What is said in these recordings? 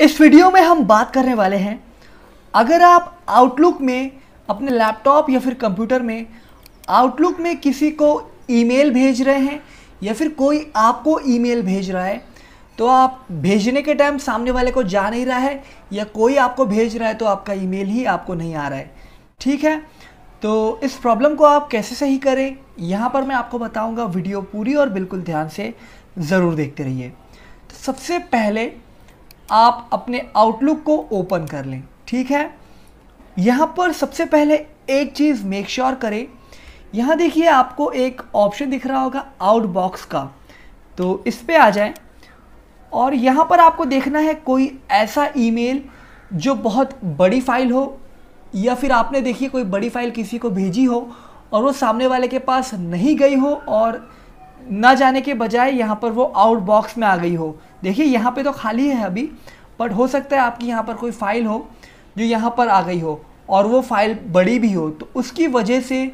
इस वीडियो में हम बात करने वाले हैं अगर आप आउटलुक में अपने लैपटॉप या फिर कंप्यूटर में आउटलुक में किसी को ईमेल भेज रहे हैं या फिर कोई आपको ईमेल भेज रहा है तो आप भेजने के टाइम सामने वाले को जा नहीं रहा है या कोई आपको भेज रहा है तो आपका ईमेल ही आपको नहीं आ रहा है ठीक है तो इस प्रॉब्लम को आप कैसे सही करें यहाँ पर मैं आपको बताऊँगा वीडियो पूरी और बिल्कुल ध्यान से ज़रूर देखते रहिए तो सबसे पहले आप अपने आउटलुक को ओपन कर लें ठीक है यहाँ पर सबसे पहले एक चीज़ मेक श्योर करें यहाँ देखिए आपको एक ऑप्शन दिख रहा होगा आउट बॉक्स का तो इस पर आ जाए और यहाँ पर आपको देखना है कोई ऐसा ईमेल जो बहुत बड़ी फाइल हो या फिर आपने देखिए कोई बड़ी फाइल किसी को भेजी हो और वो सामने वाले के पास नहीं गई हो और ना जाने के बजाय यहाँ पर वो आउट बॉक्स में आ गई हो देखिए यहाँ पे तो खाली है अभी बट हो सकता है आपकी यहाँ पर कोई फाइल हो जो यहाँ पर आ गई हो और वो फाइल बड़ी भी हो तो उसकी वजह से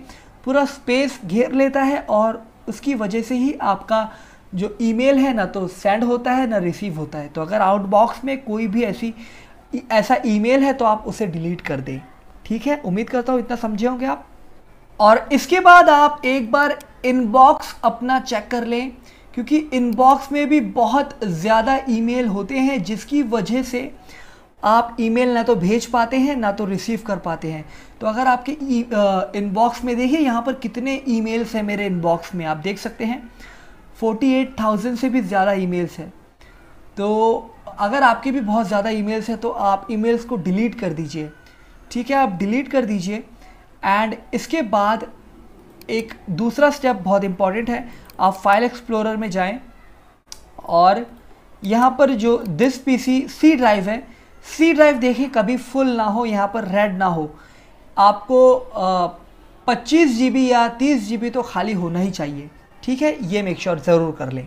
पूरा स्पेस घेर लेता है और उसकी वजह से ही आपका जो ईमेल है ना तो सेंड होता है ना रिसीव होता है तो अगर आउटबॉक्स में कोई भी ऐसी ऐसा ईमेल है तो आप उसे डिलीट कर दें ठीक है उम्मीद करता हूँ इतना समझे होंगे आप और इसके बाद आप एक बार इनबॉक्स अपना चेक कर लें क्योंकि इनबॉक्स में भी बहुत ज़्यादा ईमेल होते हैं जिसकी वजह से आप ईमेल ना तो भेज पाते हैं ना तो रिसीव कर पाते हैं तो अगर आपके इनबॉक्स e, में देखिए यहाँ पर कितने ईमेल्स हैं मेरे इनबॉक्स में आप देख सकते हैं 48,000 से भी ज़्यादा ईमेल्स हैं तो अगर आपके भी बहुत ज़्यादा ईमेल्स हैं तो आप ईमेल्स को डिलीट कर दीजिए ठीक है आप डिलीट कर दीजिए एंड इसके बाद एक दूसरा स्टेप बहुत इम्पॉर्टेंट है आप फाइल एक्सप्लोरर में जाएं और यहाँ पर जो दिस पीसी सी ड्राइव है सी ड्राइव देखें कभी फुल ना हो यहाँ पर रेड ना हो आपको पच्चीस जी या तीस जी तो खाली होना ही चाहिए ठीक है ये मेक श्योर sure ज़रूर कर लें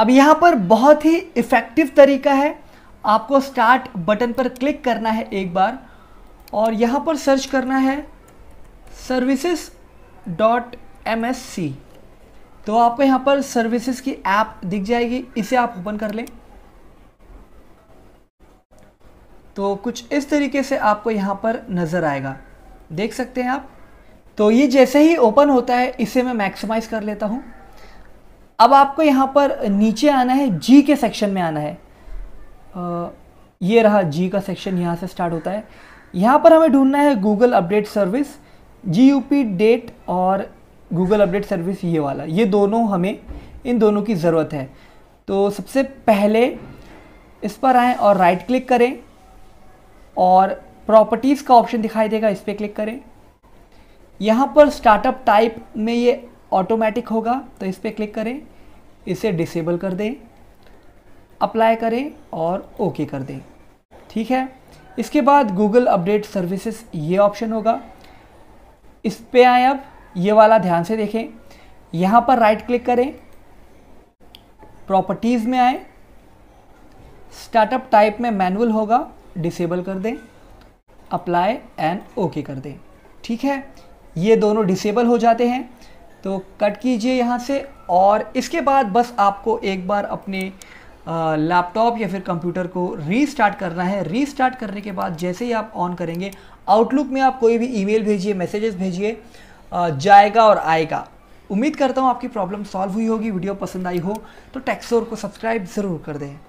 अब यहाँ पर बहुत ही इफ़ेक्टिव तरीका है आपको स्टार्ट बटन पर क्लिक करना है एक बार और यहाँ पर सर्च करना है services dot M S C तो आपको यहाँ पर सर्विसेज की ऐप दिख जाएगी इसे आप ओपन कर लें तो कुछ इस तरीके से आपको यहाँ पर नज़र आएगा देख सकते हैं आप तो ये जैसे ही ओपन होता है इसे मैं मैक्सिमाइज कर लेता हूँ अब आपको यहाँ पर नीचे आना है जी के सेक्शन में आना है आ, ये रहा जी का सेक्शन यहाँ से स्टार्ट होता है यहाँ पर हमें ढूंढना है Google update service G date और गूगल अपडेट सर्विस ये वाला ये दोनों हमें इन दोनों की ज़रूरत है तो सबसे पहले इस पर आएँ और राइट क्लिक करें और प्रॉपर्टीज़ का ऑप्शन दिखाई देगा इस पर क्लिक करें यहाँ पर स्टार्टअप टाइप में ये ऑटोमेटिक होगा तो इस पर क्लिक करें इसे डिसेबल कर दें अप्लाई करें और ओके कर दें ठीक है इसके बाद गूगल अपडेट सर्विसेज ये ऑप्शन होगा इस पर आए अब ये वाला ध्यान से देखें यहाँ पर राइट क्लिक करें प्रॉपर्टीज़ में आए स्टार्टअप टाइप में मैनुअल होगा डिसेबल कर दें अप्लाई एंड ओके कर दें ठीक है ये दोनों डिसेबल हो जाते हैं तो कट कीजिए यहाँ से और इसके बाद बस आपको एक बार अपने लैपटॉप या फिर कंप्यूटर को रीस्टार्ट करना है रीस्टार्ट करने के बाद जैसे ही आप ऑन करेंगे आउटलुक में आप कोई भी ईमेल भेजिए मैसेजेस भेजिए जाएगा और आएगा उम्मीद करता हूँ आपकी प्रॉब्लम सॉल्व हुई होगी वीडियो पसंद आई हो तो टैक्सोर को सब्सक्राइब ज़रूर कर दें